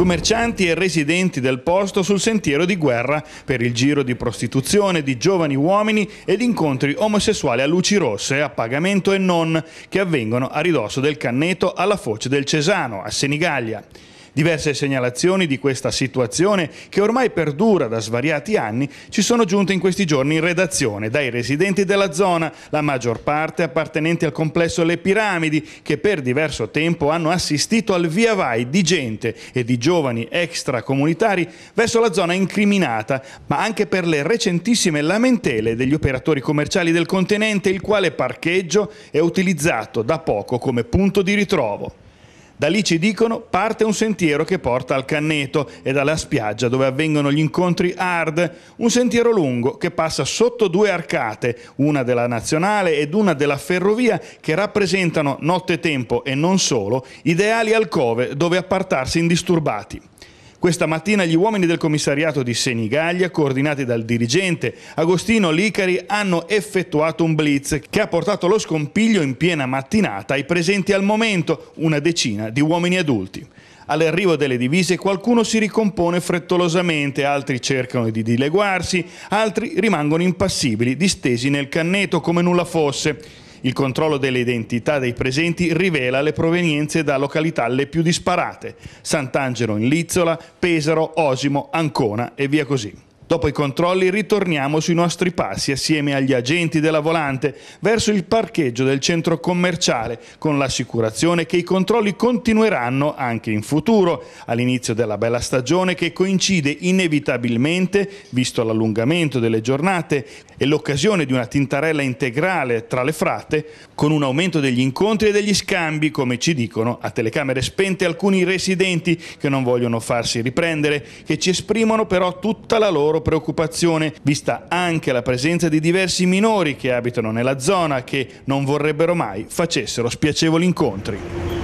commercianti e residenti del posto sul sentiero di guerra per il giro di prostituzione di giovani uomini ed incontri omosessuali a luci rosse, a pagamento e non, che avvengono a ridosso del Canneto alla foce del Cesano, a Senigallia. Diverse segnalazioni di questa situazione, che ormai perdura da svariati anni, ci sono giunte in questi giorni in redazione dai residenti della zona, la maggior parte appartenenti al complesso Le Piramidi, che per diverso tempo hanno assistito al via vai di gente e di giovani extracomunitari verso la zona incriminata, ma anche per le recentissime lamentele degli operatori commerciali del continente, il quale parcheggio è utilizzato da poco come punto di ritrovo. Da lì ci dicono parte un sentiero che porta al Canneto e dalla spiaggia dove avvengono gli incontri hard, un sentiero lungo che passa sotto due arcate, una della nazionale ed una della ferrovia che rappresentano nottetempo e non solo ideali alcove dove appartarsi indisturbati. Questa mattina gli uomini del commissariato di Senigallia, coordinati dal dirigente Agostino Licari, hanno effettuato un blitz che ha portato lo scompiglio in piena mattinata ai presenti al momento una decina di uomini adulti. All'arrivo delle divise qualcuno si ricompone frettolosamente, altri cercano di dileguarsi, altri rimangono impassibili, distesi nel canneto come nulla fosse. Il controllo delle identità dei presenti rivela le provenienze da località le più disparate. Sant'Angelo in Lizzola, Pesaro, Osimo, Ancona e via così. Dopo i controlli ritorniamo sui nostri passi assieme agli agenti della volante verso il parcheggio del centro commerciale con l'assicurazione che i controlli continueranno anche in futuro, all'inizio della bella stagione che coincide inevitabilmente, visto l'allungamento delle giornate e l'occasione di una tintarella integrale tra le frate, con un aumento degli incontri e degli scambi, come ci dicono a telecamere spente alcuni residenti che non vogliono farsi riprendere, che ci esprimono però tutta la loro loro preoccupazione, vista anche la presenza di diversi minori che abitano nella zona che non vorrebbero mai facessero spiacevoli incontri.